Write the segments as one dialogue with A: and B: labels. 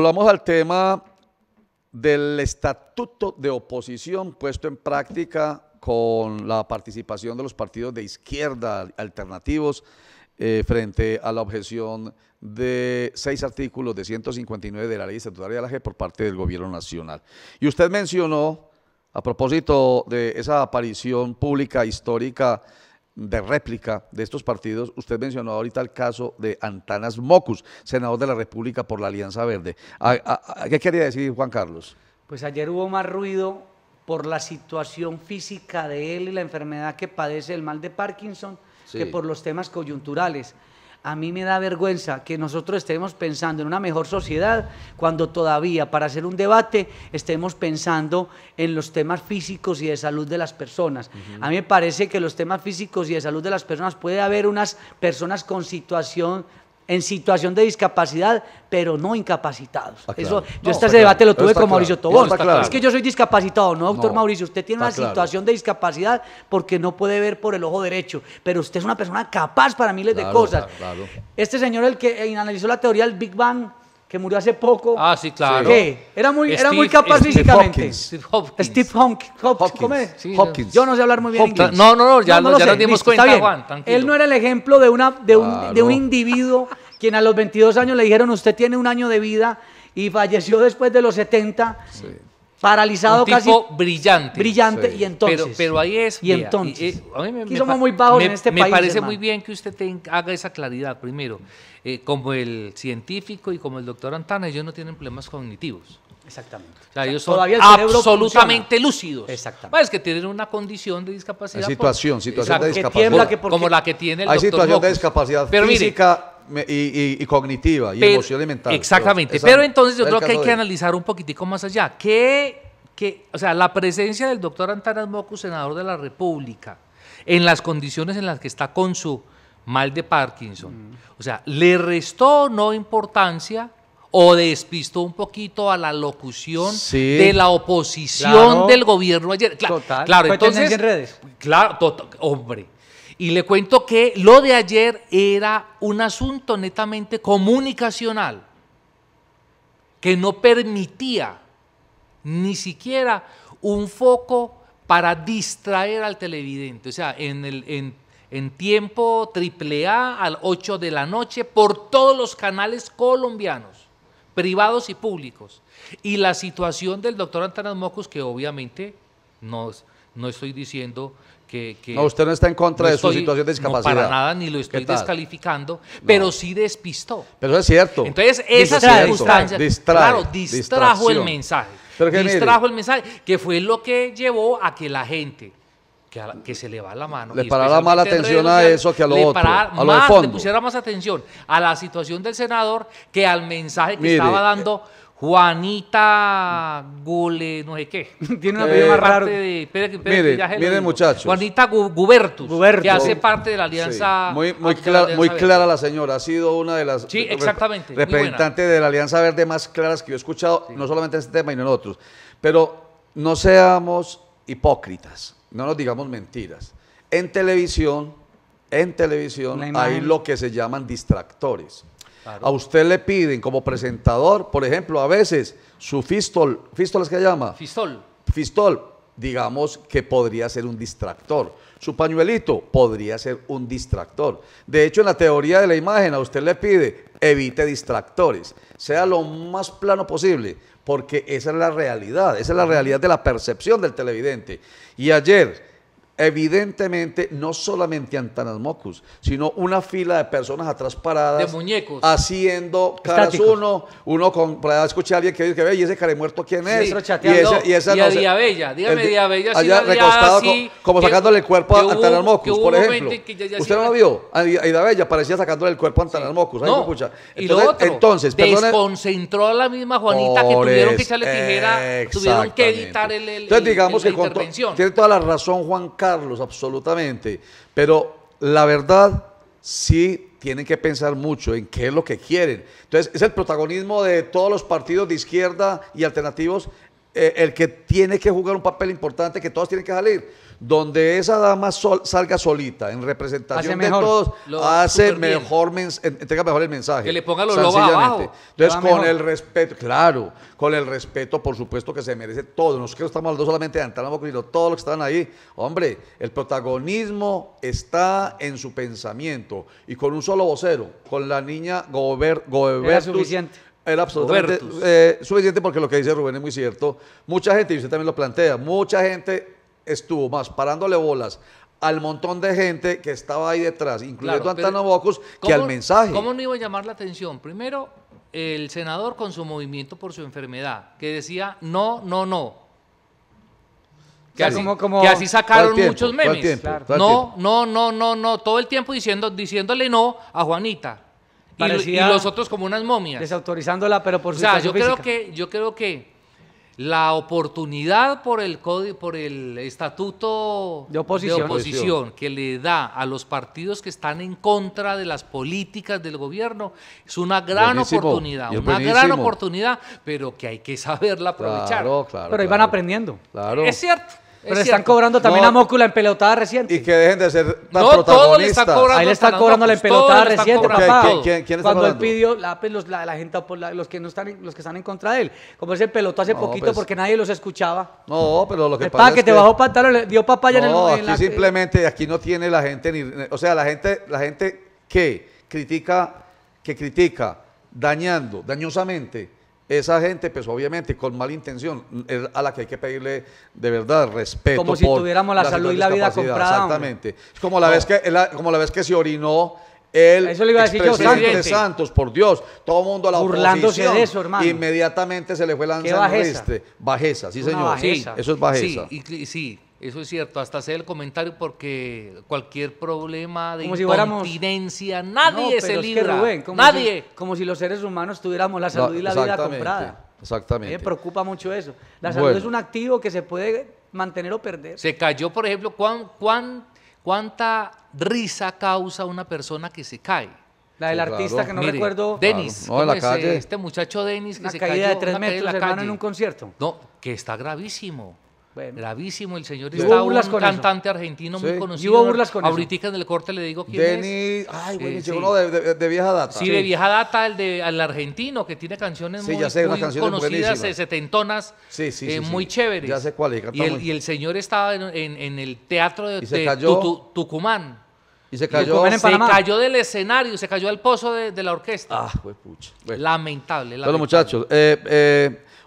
A: Volvamos al tema del estatuto de oposición puesto en práctica con la participación de los partidos de izquierda alternativos eh, frente a la objeción de seis artículos de 159 de la ley estatutaria de la G por parte del gobierno nacional. Y usted mencionó, a propósito de esa aparición pública histórica de réplica de estos partidos, usted mencionó ahorita el caso de Antanas Mocus, senador de la República por la Alianza Verde. qué quería decir Juan Carlos?
B: Pues ayer hubo más ruido por la situación física de él y la enfermedad que padece el mal de Parkinson que por los temas coyunturales. A mí me da vergüenza que nosotros estemos pensando en una mejor sociedad cuando todavía para hacer un debate estemos pensando en los temas físicos y de salud de las personas. A mí me parece que los temas físicos y de salud de las personas puede haber unas personas con situación en situación de discapacidad, pero no incapacitados. Eso, Yo este debate lo tuve con Mauricio Tobón. Es que yo soy discapacitado, ¿no, doctor Mauricio? Usted tiene una situación de discapacidad porque no puede ver por el ojo derecho, pero usted es una persona capaz para miles de cosas. Este señor, el que eh, analizó la teoría del Big Bang, que murió hace poco. Ah, sí, claro. ¿Qué? Era muy, era muy capaz físicamente. Steve Hopkins. Steve Hopkins. ¿cómo es? Hopkins. Yo no sé hablar muy bien Hopkins. inglés. No, no, no, ya, no, ya nos dimos cuenta, Juan. Él no era el ejemplo de, una, de, un, de un individuo quien a los 22 años le dijeron, usted tiene un año de vida y falleció después de los
C: 70. Sí paralizado casi brillante brillante y entonces pero, ahí es y entonces eh, me, somos muy bajos en este me parece muy bien que usted haga esa claridad primero eh, como el científico y como el doctor Antana ellos no tienen problemas cognitivos Exactamente. O sea, ellos son absolutamente lúcidos. Exactamente. Pues, que tienen una condición de discapacidad. situación, situación de discapacidad. como la que tiene el Hay situación de discapacidad Pero física
A: y, cognitiva, y emocional y mental. Exactamente, pero entonces yo creo que hay que
C: analizar un poquitico más allá. ¿Qué, o sea, la presencia del doctor Antanas Mocu, senador de la República, en las condiciones en las que está con su mal de Parkinson, mm. o sea, ¿le restó no importancia? o despistó un poquito a la locución de la oposición del gobierno ayer. Claro, claro entonces, en redes. Claro, hombre, y le cuento que lo de ayer era un asunto netamente comunicacional que no permitía ni siquiera un foco para distraer al televidente. O sea, en, el, en, en tiempo AAA al 8 de la noche por todos los canales colombianos, privados y públicos. Y la situación del doctor Antanas Mocus, que obviamente nos no estoy diciendo que, no, usted no está en contra de su situación de discapacidad. para nada, ni lo estoy descalificando, pero sí despistó. Pero eso es cierto. Entonces, esas circunstancias, claro, distrajo el mensaje. distrajo el mensaje, que fue lo que llevó a que la gente que, se le va la mano. Le parara más la atención a eso que a lo otro, a de Le pusiera más atención a la situación del senador que al mensaje que estaba dando Juanita Gule, no sé qué. Tiene una eh, muchachos. Juanita
A: Gubertus, que hace parte de la alianza. muy, muy, clara, la señora, ha sido una de las representantes de la Alianza Verde más claras que yo he escuchado, no solamente en este tema, y en otros. Pero no seamos hipócritas, no nos digamos mentiras. En televisión, en televisión hay lo que se llaman distractores. A usted le piden como presentador, por ejemplo, a veces su fistol, ¿fistol es que llama? Fistol. Fistol, digamos que podría ser un distractor. Su pañuelito podría ser un distractor. De hecho, en la teoría de la imagen a usted le pide evite distractores, sea lo más plano posible, porque esa es la realidad, esa es la realidad de la percepción del televidente. Y ayer evidentemente no solamente Antanas Antanasmocus, sino una fila de personas atrás paradas. Haciendo caras uno, uno con, para escuchar a alguien que dice ve, y ese cara muerto quién es. Y, ese, y, esa, y no, a Diabella, dígame Diabella. Allá si recostado así, como sacándole el cuerpo a Antanasmocus, por ejemplo. ¿Usted no lo vio? A Diabella parecía sacándole el cuerpo a Antanas ahí No, entonces, y lo otro, entonces,
C: desconcentró a la misma Juanita que tuvieron que echarle tijera, tuvieron que editar el, el Entonces digamos que tiene
A: toda la razón Juan Carlos los absolutamente, pero la verdad sí tienen que pensar mucho en qué es lo que quieren. Entonces, es el protagonismo de todos los partidos de izquierda y alternativos eh, el que tiene que jugar un papel importante, que todos tienen que salir donde esa dama salga solita en representación de todos, hace mejor, mejor el mensaje. Que le ponga los lobos Entonces, con el respeto, claro, con el respeto, por supuesto, que se merece todo. Nosotros estamos hablando solamente de Antanas todos los que están ahí. Hombre, el protagonismo está en su pensamiento y con un solo vocero, con la niña Gober, suficiente era eh, suficiente porque lo que dice Rubén es muy cierto. Mucha gente, y usted también lo plantea, mucha gente estuvo más parándole bolas al montón de gente que estaba ahí detrás, incluyendo a que al mensaje. ¿Cómo
C: no iba a llamar la atención? Primero, el senador con su movimiento por su enfermedad, que decía no, no, no. Que, así, sacaron muchos memes. No, no, no, no, no. Todo el tiempo diciendo, diciéndole no a Juanita.
B: Y, los otros
C: como unas momias. Desautorizándola, pero por su o sea, yo creo que, yo creo que la oportunidad por el, por el estatuto de oposición. que le da a los partidos que están en contra de las políticas del gobierno es una gran oportunidad, una gran oportunidad, pero que hay que saberla aprovechar. Claro, claro, pero ahí van
B: aprendiendo. Es cierto.
C: Pero le están cobrando también a
B: Mócula en pelotada
A: reciente. Y que dejen de ser tan protagonistas. Ahí le están cobrando la pues, pelotada reciente, papá. ¿Quién, quién, quién está Cuando él
B: pidió, la, pues, gente, pues, los, que no están, los que están en contra de él. Como ese pelotó hace poquito porque nadie los escuchaba. No, pero lo que pasa es que... te bajó pantalón, dio papaya en el... No, aquí
A: simplemente, aquí no tiene la gente ni... O sea, la gente, la gente que critica, que critica dañando, dañosamente esa gente, pues obviamente con mala intención, a la que hay que pedirle de verdad respeto. Como si tuviéramos la, salud y la vida comprada. Exactamente. Es como la, vez que, como la vez que se orinó el eso iba a decir Santos. Santos, por Dios, todo el mundo a la Burlándose de eso, hermano. Inmediatamente se le fue lanzando bajeza? Este. bajeza, sí, señor. eso es bajeza.
C: Sí, y, sí eso es cierto, hasta hacer el comentario porque cualquier problema de evidencia nadie se libra. como nadie.
B: Si, como si los seres humanos tuviéramos la salud y la vida comprada. Exactamente. Me preocupa mucho
C: eso. La salud es un activo que se puede mantener o perder. Se cayó, por ejemplo, ¿cuán, cuán, cuánta risa causa una persona que se cae? La del artista que no recuerdo. Denis. Eh, este muchacho Denis que se caída cayó, de tres metros, en la en un concierto. No, que está gravísimo. Gravísimo, el señor está un cantante argentino muy conocido. Hubo burlas con Ahorita en el corte le digo quién es. ay, bueno,
A: eh, de, vieja data. Sí, de vieja
C: data, el de argentino, que tiene canciones muy, conocidas, eh, setentonas, eh, muy chéveres. Ya sé y, el, señor estaba en, el teatro de, Tucumán. Y se cayó. cayó del escenario, se cayó al pozo de, la orquesta. Ah, pues pucha. Lamentable, Hola muchachos,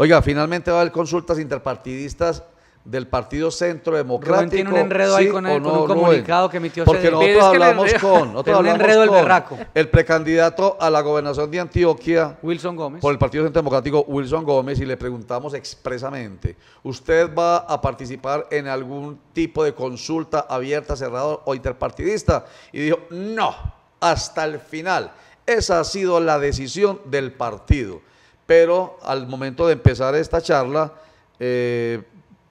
A: oiga, finalmente va a haber consultas interpartidistas del Partido Centro Democrático. tiene un enredo
B: ahí con, el, un comunicado que emitió Porque nosotros hablamos con, nosotros enredo el,
A: el precandidato a la gobernación de Antioquia, Wilson Gómez, por el Partido Centro Democrático, Wilson Gómez, y le preguntamos expresamente, ¿usted va a participar en algún tipo de consulta abierta, cerrada o interpartidista? Y dijo, no, hasta el final. Esa ha sido la decisión del partido. Pero al momento de empezar esta charla, eh,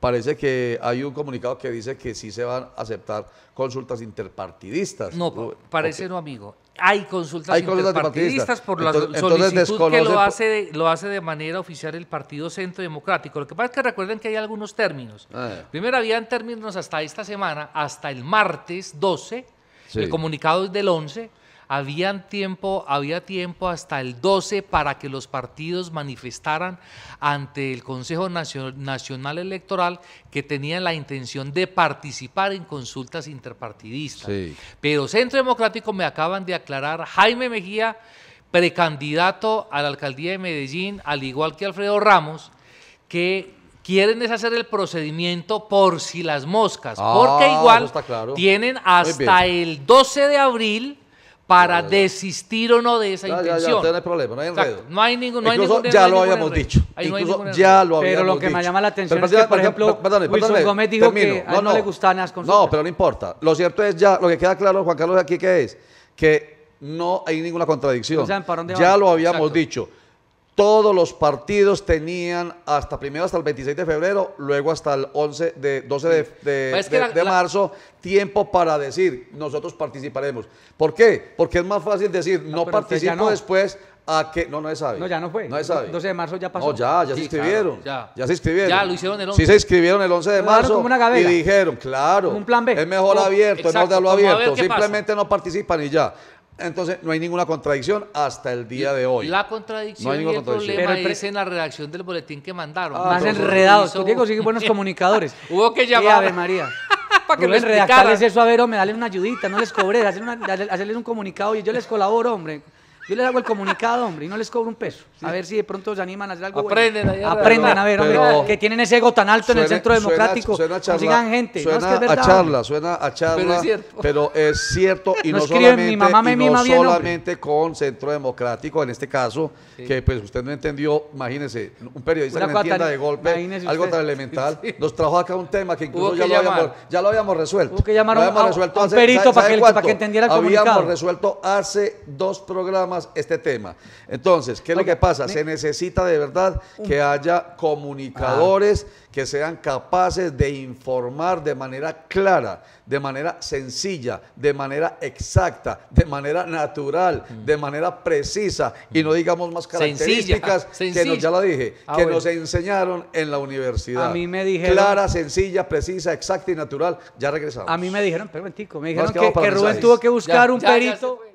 A: parece que hay un comunicado que dice que sí se van a aceptar consultas interpartidistas. No, parece no, amigo.
C: Hay consultas, interpartidistas, por la solicitud que lo hace, de, lo hace de manera oficial el Partido Centro Democrático. Lo que pasa es que recuerden que hay algunos términos. Ah. Primero habían términos hasta esta semana, hasta el martes 12, el comunicado es del 11, habían tiempo, había tiempo hasta el 12 para que los partidos manifestaran ante el Consejo Nacional Electoral que tenían la intención de participar en consultas interpartidistas. Pero Centro Democrático me acaban de aclarar, Jaime Mejía, precandidato a la alcaldía de Medellín, al igual que Alfredo Ramos, que quieren deshacer el procedimiento por si las moscas, porque ah, igual tienen hasta el 12 de abril para desistir o no de esa intención. no hay problema, no hay enredo. no hay ningún, no hay ningún ya lo habíamos dicho. ya lo habíamos dicho. Pero
A: lo que me llama la atención es que, por ejemplo, Wilson Gómez dijo que a no, él no, le las No, pero no importa. Lo cierto es ya, lo que queda claro, Juan Carlos, aquí que es que no hay ninguna contradicción. ya lo habíamos dicho. Todos los partidos tenían hasta primero hasta el 26 de febrero, luego hasta el 11 de 12 de, de, pues marzo, tiempo para decir nosotros participaremos. ¿por qué? Porque es más fácil decir no, participo después a que no no es sabe. No, ya no fue. No es sabe.
B: 12 de marzo ya pasó. No, ya, ya se inscribieron. ya.
A: ya. se inscribieron. Ya lo hicieron el 11. Sí se inscribieron el 11 de marzo una y dijeron, claro. un plan B. Es mejor abierto, es mejor lo abierto. Simplemente no participan y ya. Entonces, no hay ninguna contradicción
B: hasta el día de hoy. La
C: contradicción no hay ninguna contradicción. problema Pero en la redacción del boletín que mandaron. Ah, Más enredados. Hizo... Diego sigue buenos comunicadores. Hubo que llamar. Ave María. para que Rubén, redactarles eso
B: a ver, hombre, dale una ayudita, no les cobré, hacerles un comunicado y yo les colaboro, hombre. Yo les hago el comunicado, hombre, y no les cobro un peso. A ver si de pronto se animan a hacer algo. Aprenden, Aprendan, a ver, hombre, que tienen ese ego tan alto en el centro democrático. Suena, charla, gente. Suena a charla, suena a
A: charla. Pero es cierto. Pero es cierto y no, solamente, y solamente con centro democrático, en este caso, que pues usted no entendió, imagínese, un periodista Una que entienda de golpe algo tan elemental, nos trajo acá un tema que incluso ya, lo habíamos, ya, lo habíamos, resuelto. que un perito para que entendiera el comunicado. Habíamos resuelto hace dos programas este tema. Entonces, ¿qué es lo que pasa? Se necesita de verdad que haya comunicadores ah. que sean capaces de informar de manera clara, de manera sencilla, de manera exacta, de manera natural, mm. de manera precisa y no mm. digamos más características ah, que nos, ya la dije, ah, que nos enseñaron en la universidad. A mí me dijeron clara, sencilla, precisa, exacta y natural. Ya regresamos. A mí me
B: dijeron, pero me dijeron que, Rubén tuvo que buscar un perito.